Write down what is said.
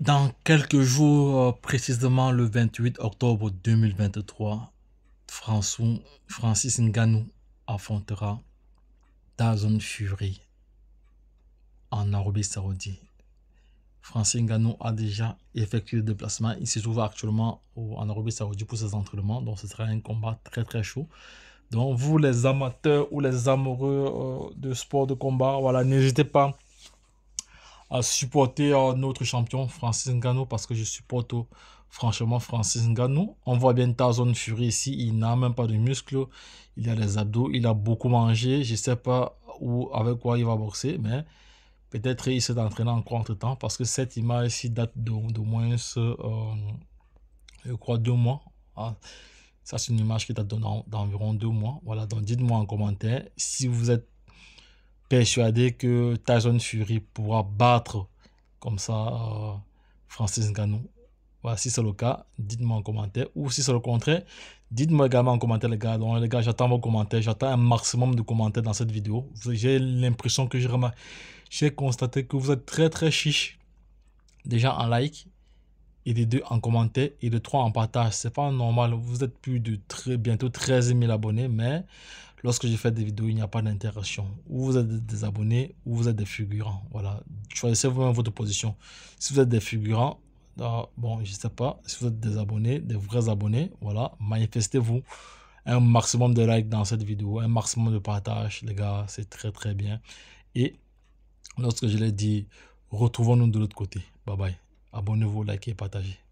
Dans quelques jours, euh, précisément le 28 octobre 2023, Francis Ngannou affrontera une Fury en Arabie Saoudite. Francis Ngannou a déjà effectué le déplacement. Il se trouve actuellement en Arabie Saoudite pour ses entraînements. Donc, ce sera un combat très très chaud. Donc, vous les amateurs ou les amoureux euh, de sport de combat, voilà, n'hésitez pas à supporter notre champion Francis Ngannou parce que je supporte franchement Francis Ngannou. On voit bien zone Fury ici, il n'a même pas de muscles, il a les abdos, il a beaucoup mangé, je sais pas où, avec quoi il va boxer, mais peut-être il s'est entraîné encore entre-temps parce que cette image ici date de, moins, euh, je crois, deux mois. Ah, ça, c'est une image qui date d'environ deux mois. Voilà, donc dites-moi en commentaire si vous êtes persuadé que Tyson Fury pourra battre comme ça euh, Francis Ngannou. Voilà, si c'est le cas, dites-moi en commentaire. Ou si c'est le contraire, dites-moi également en commentaire, les gars. Donc, les gars, j'attends vos commentaires. J'attends un maximum de commentaires dans cette vidéo. J'ai l'impression que j'ai constaté que vous êtes très, très chiche. Déjà en like, et de deux en commentaire, et de trois en partage. C'est pas normal. Vous êtes plus de très, bientôt 13 000 abonnés, mais lorsque je fais des vidéos, il n'y a pas d'interaction. Ou vous êtes des abonnés, ou vous êtes des figurants. Voilà, choisissez vous votre position. Si vous êtes des figurants, ah, bon, je ne sais pas, si vous êtes des abonnés, des vrais abonnés, voilà, manifestez-vous. Un maximum de likes dans cette vidéo, un maximum de partages, les gars, c'est très très bien. Et lorsque je l'ai dit, retrouvons-nous de l'autre côté. Bye bye. Abonnez-vous, likez, partagez.